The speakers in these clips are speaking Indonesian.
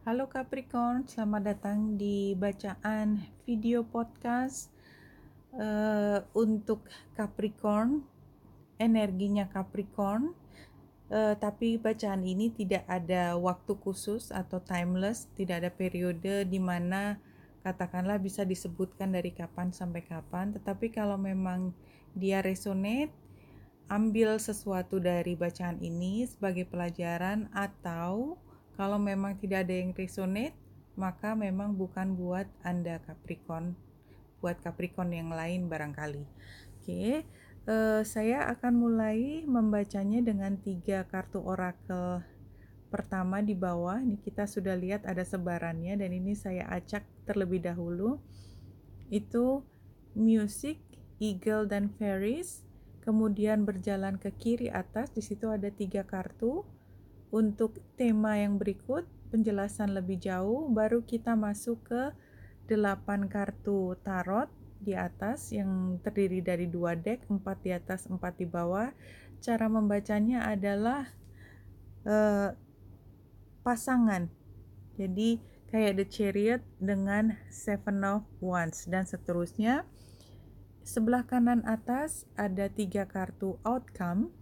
Halo Capricorn, selamat datang di bacaan video podcast uh, untuk Capricorn, energinya Capricorn. Uh, tapi bacaan ini tidak ada waktu khusus atau timeless, tidak ada periode di mana katakanlah bisa disebutkan dari kapan sampai kapan. Tetapi kalau memang dia resonate, ambil sesuatu dari bacaan ini sebagai pelajaran atau kalau memang tidak ada yang resonate, maka memang bukan buat Anda Capricorn, buat Capricorn yang lain barangkali. Oke, okay. uh, eh, saya akan mulai membacanya dengan tiga kartu oracle pertama di bawah ini kita sudah lihat ada sebarannya dan ini saya acak terlebih dahulu itu music eagle dan fairies kemudian berjalan ke kiri atas di situ ada tiga kartu untuk tema yang berikut, penjelasan lebih jauh, baru kita masuk ke 8 kartu tarot di atas yang terdiri dari dua deck, 4 di atas, 4 di bawah. Cara membacanya adalah eh, pasangan. Jadi kayak The Chariot dengan Seven of Wands dan seterusnya. Sebelah kanan atas ada tiga kartu outcome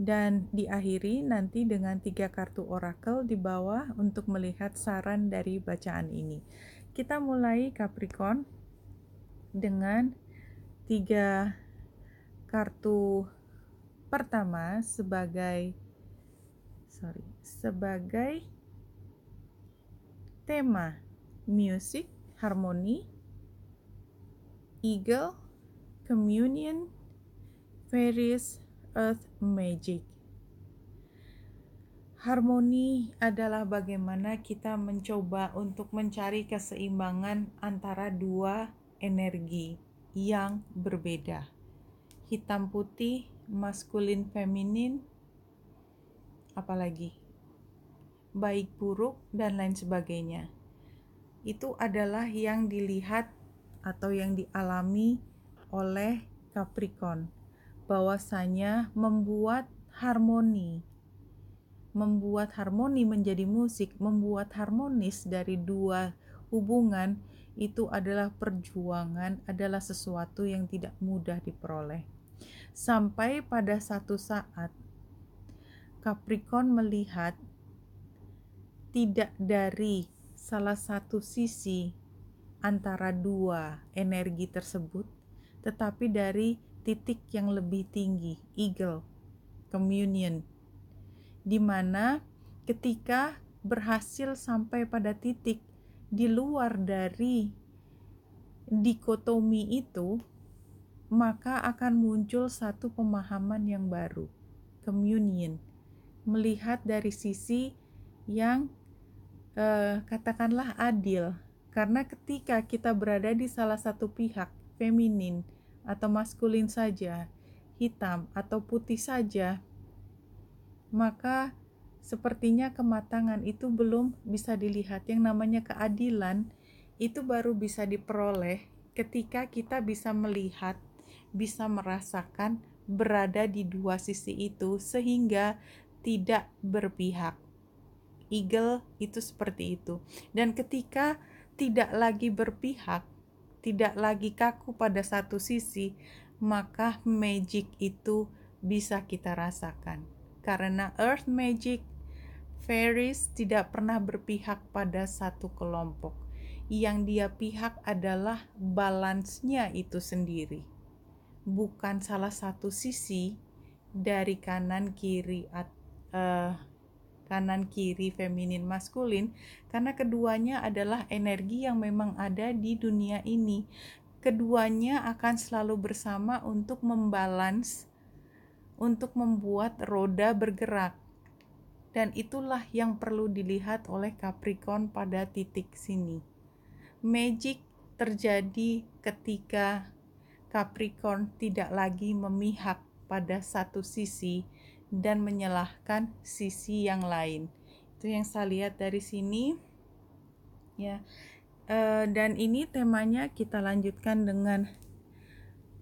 dan diakhiri nanti dengan tiga kartu oracle di bawah untuk melihat saran dari bacaan ini. Kita mulai Capricorn dengan tiga kartu pertama sebagai sorry sebagai tema music harmoni eagle communion various Earth Magic. Harmoni adalah bagaimana kita mencoba untuk mencari keseimbangan antara dua energi yang berbeda. Hitam putih, maskulin feminin, apalagi baik buruk dan lain sebagainya. Itu adalah yang dilihat atau yang dialami oleh Capricorn bahwasanya membuat harmoni membuat harmoni menjadi musik, membuat harmonis dari dua hubungan itu adalah perjuangan, adalah sesuatu yang tidak mudah diperoleh. Sampai pada satu saat Capricorn melihat tidak dari salah satu sisi antara dua energi tersebut, tetapi dari titik yang lebih tinggi, eagle, communion, di mana ketika berhasil sampai pada titik di luar dari dikotomi itu, maka akan muncul satu pemahaman yang baru, communion, melihat dari sisi yang eh, katakanlah adil, karena ketika kita berada di salah satu pihak feminin, atau maskulin saja, hitam atau putih saja, maka sepertinya kematangan itu belum bisa dilihat. Yang namanya keadilan itu baru bisa diperoleh ketika kita bisa melihat, bisa merasakan berada di dua sisi itu sehingga tidak berpihak. Eagle itu seperti itu. Dan ketika tidak lagi berpihak, tidak lagi kaku pada satu sisi, maka magic itu bisa kita rasakan. Karena earth magic, fairies tidak pernah berpihak pada satu kelompok. Yang dia pihak adalah balance-nya itu sendiri. Bukan salah satu sisi dari kanan kiri at, uh, kanan kiri feminin maskulin karena keduanya adalah energi yang memang ada di dunia ini. Keduanya akan selalu bersama untuk membalance untuk membuat roda bergerak. Dan itulah yang perlu dilihat oleh Capricorn pada titik sini. Magic terjadi ketika Capricorn tidak lagi memihak pada satu sisi, dan menyalahkan sisi yang lain. Itu yang saya lihat dari sini. Ya. E, dan ini temanya kita lanjutkan dengan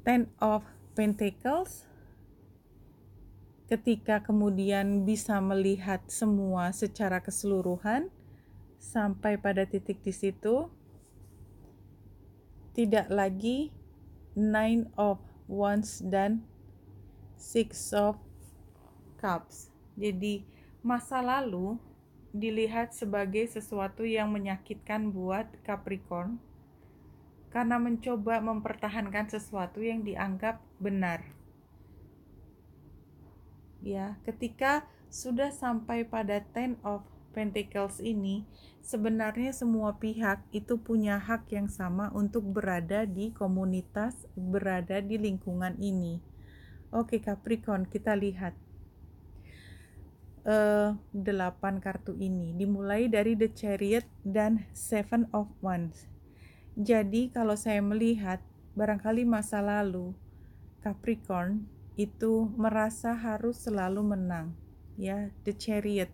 Ten of Pentacles. Ketika kemudian bisa melihat semua secara keseluruhan sampai pada titik di situ tidak lagi nine of wands dan six of Cups. Jadi masa lalu dilihat sebagai sesuatu yang menyakitkan buat Capricorn karena mencoba mempertahankan sesuatu yang dianggap benar. Ya, ketika sudah sampai pada Ten of Pentacles ini, sebenarnya semua pihak itu punya hak yang sama untuk berada di komunitas, berada di lingkungan ini. Oke Capricorn, kita lihat uh, delapan kartu ini dimulai dari The Chariot dan Seven of Wands. Jadi kalau saya melihat barangkali masa lalu Capricorn itu merasa harus selalu menang, ya, The Chariot.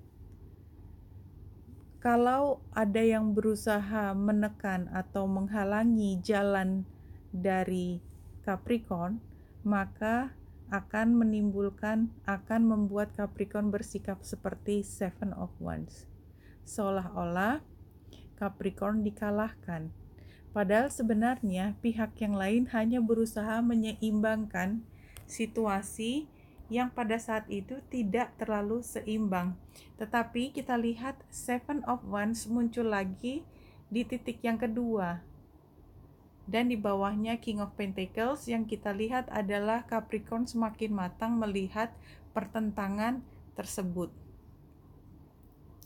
Kalau ada yang berusaha menekan atau menghalangi jalan dari Capricorn, maka akan menimbulkan, akan membuat Capricorn bersikap seperti Seven of Wands. Seolah-olah Capricorn dikalahkan. Padahal sebenarnya pihak yang lain hanya berusaha menyeimbangkan situasi yang pada saat itu tidak terlalu seimbang. Tetapi kita lihat Seven of Wands muncul lagi di titik yang kedua, dan di bawahnya King of Pentacles yang kita lihat adalah Capricorn semakin matang melihat pertentangan tersebut.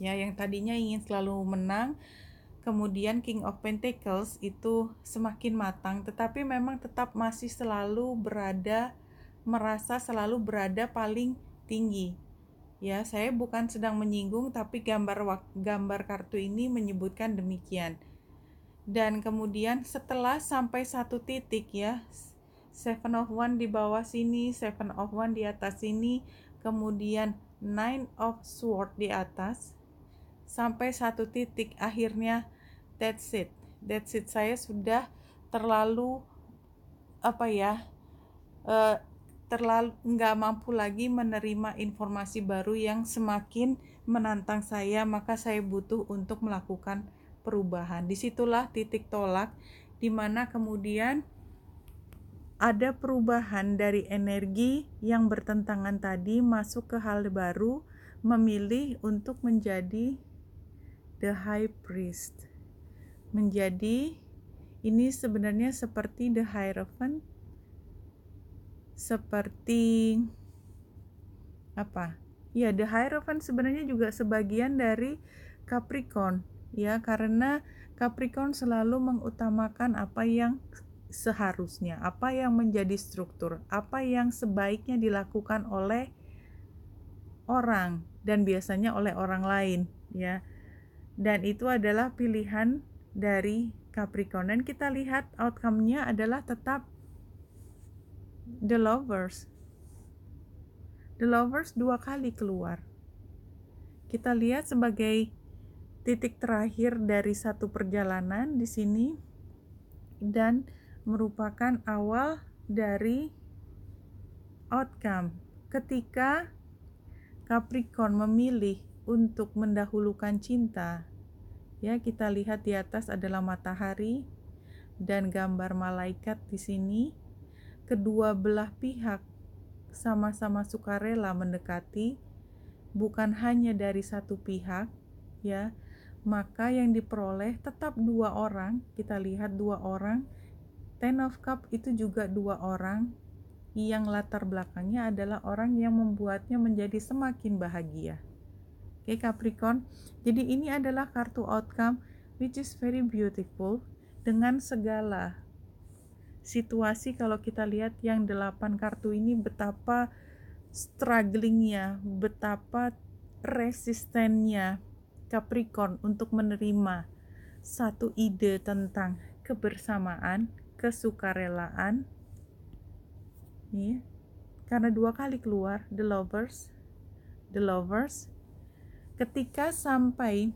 Ya, yang tadinya ingin selalu menang, kemudian King of Pentacles itu semakin matang tetapi memang tetap masih selalu berada merasa selalu berada paling tinggi. Ya, saya bukan sedang menyinggung tapi gambar gambar kartu ini menyebutkan demikian dan kemudian setelah sampai satu titik ya seven of one di bawah sini seven of one di atas sini kemudian nine of sword di atas sampai satu titik akhirnya that's it that's it saya sudah terlalu apa ya uh, terlalu nggak mampu lagi menerima informasi baru yang semakin menantang saya maka saya butuh untuk melakukan perubahan. Disitulah titik tolak di mana kemudian ada perubahan dari energi yang bertentangan tadi masuk ke hal baru memilih untuk menjadi the high priest menjadi ini sebenarnya seperti the hierophant seperti apa ya the hierophant sebenarnya juga sebagian dari Capricorn ya karena Capricorn selalu mengutamakan apa yang seharusnya, apa yang menjadi struktur, apa yang sebaiknya dilakukan oleh orang dan biasanya oleh orang lain, ya. Dan itu adalah pilihan dari Capricorn dan kita lihat outcome-nya adalah tetap The Lovers. The Lovers dua kali keluar. Kita lihat sebagai titik terakhir dari satu perjalanan di sini dan merupakan awal dari outcome ketika Capricorn memilih untuk mendahulukan cinta. Ya, kita lihat di atas adalah matahari dan gambar malaikat di sini. Kedua belah pihak sama-sama sukarela mendekati bukan hanya dari satu pihak, ya maka yang diperoleh tetap dua orang. Kita lihat dua orang. Ten of Cup itu juga dua orang yang latar belakangnya adalah orang yang membuatnya menjadi semakin bahagia. Oke okay, Capricorn, jadi ini adalah kartu outcome which is very beautiful dengan segala situasi kalau kita lihat yang delapan kartu ini betapa strugglingnya, betapa resistennya, Capricorn untuk menerima satu ide tentang kebersamaan, kesukarelaan. Nih, iya. karena dua kali keluar The Lovers, The Lovers. Ketika sampai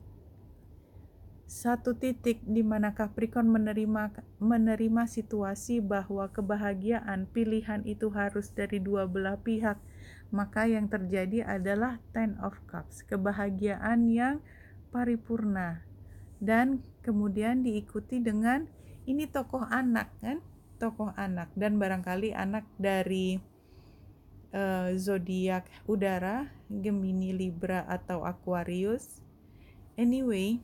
satu titik di mana Capricorn menerima menerima situasi bahwa kebahagiaan pilihan itu harus dari dua belah pihak, maka yang terjadi adalah Ten of Cups, kebahagiaan yang paripurna dan kemudian diikuti dengan ini tokoh anak kan tokoh anak dan barangkali anak dari uh, zodiak udara Gemini Libra atau Aquarius anyway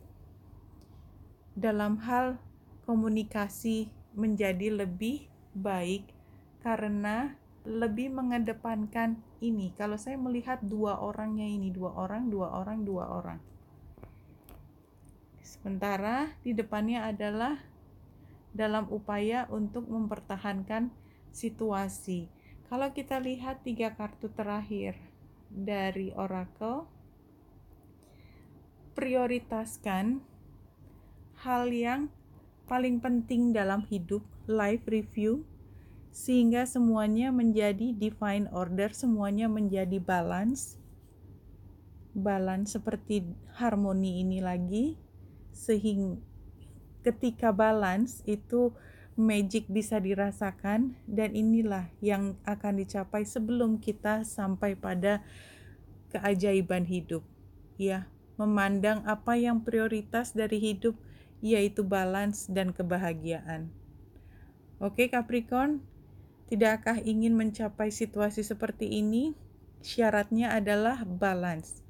dalam hal komunikasi menjadi lebih baik karena lebih mengedepankan ini kalau saya melihat dua orangnya ini dua orang dua orang dua orang Sementara di depannya adalah dalam upaya untuk mempertahankan situasi. Kalau kita lihat tiga kartu terakhir dari Oracle, prioritaskan hal yang paling penting dalam hidup, life review, sehingga semuanya menjadi divine order, semuanya menjadi balance. Balance seperti harmoni ini lagi, sehingga ketika balance itu magic bisa dirasakan dan inilah yang akan dicapai sebelum kita sampai pada keajaiban hidup ya memandang apa yang prioritas dari hidup yaitu balance dan kebahagiaan oke Capricorn tidakkah ingin mencapai situasi seperti ini syaratnya adalah balance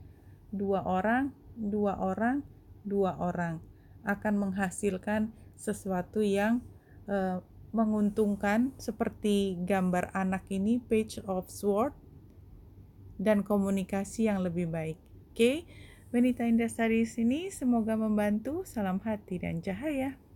dua orang dua orang dua orang akan menghasilkan sesuatu yang e, menguntungkan seperti gambar anak ini page of sword dan komunikasi yang lebih baik. Oke, okay? Benita Indah Sari sini semoga membantu. Salam hati dan cahaya.